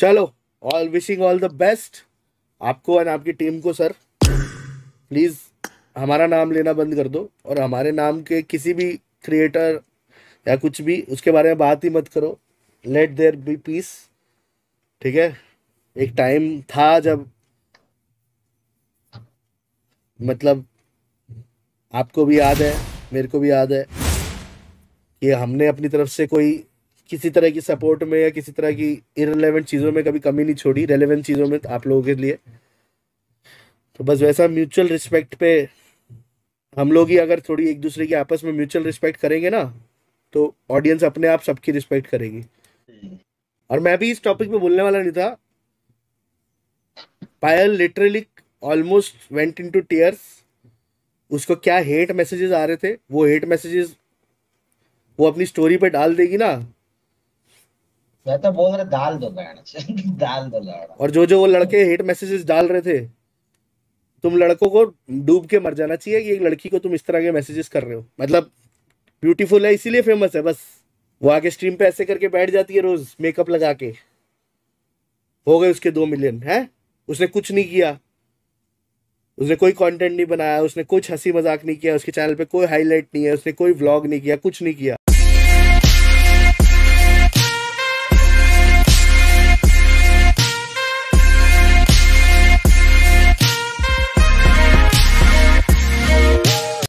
चलो all wishing all the best आपको and आपकी टीम को सर प्लीज़ हमारा नाम लेना बंद कर दो और हमारे नाम के किसी भी क्रिएटर या कुछ भी उसके बारे में बात ही मत करो लेट देयर बी पीस ठीक है एक टाइम था जब मतलब आपको भी याद है मेरे को भी याद है कि हमने अपनी तरफ से कोई किसी तरह की सपोर्ट में या किसी तरह की इरेलीवेंट चीज़ों में कभी कमी नहीं छोड़ी रेलिवेंट चीज़ों में आप लोगों के लिए तो बस वैसा म्यूचुअल रिस्पेक्ट पे हम लोग ही अगर थोड़ी एक दूसरे की आपस में म्यूचुअल रिस्पेक्ट करेंगे ना तो ऑडियंस अपने आप सबकी रिस्पेक्ट करेगी और मैं भी इस टॉपिक पे बोलने वाला नहीं था Payal literally almost went in to tears उसको क्या हेट मैसेजेस आ रहे थे वो हेट मैसेजेस वो अपनी स्टोरी पे डाल देगी ना मैं तो बोल रहा दाल दो दाल दो और जो जो वो लड़के हेट मैसेजेस डाल रहे थे तुम लड़कों को डूब के मर जाना चाहिए कि एक लड़की को तुम इस तरह के मैसेजेस कर रहे हो मतलब ब्यूटीफुल है इसीलिए फेमस है बस वो आके स्ट्रीम पे ऐसे करके बैठ जाती है रोज मेकअप लगा के हो गए उसके दो मिलियन है उसने कुछ नहीं किया उसने कोई कंटेंट नहीं बनाया उसने कुछ हंसी मजाक नहीं किया उसके चैनल पे कोई हाईलाइट नहीं है उसने कोई व्लॉग नहीं किया कुछ नहीं किया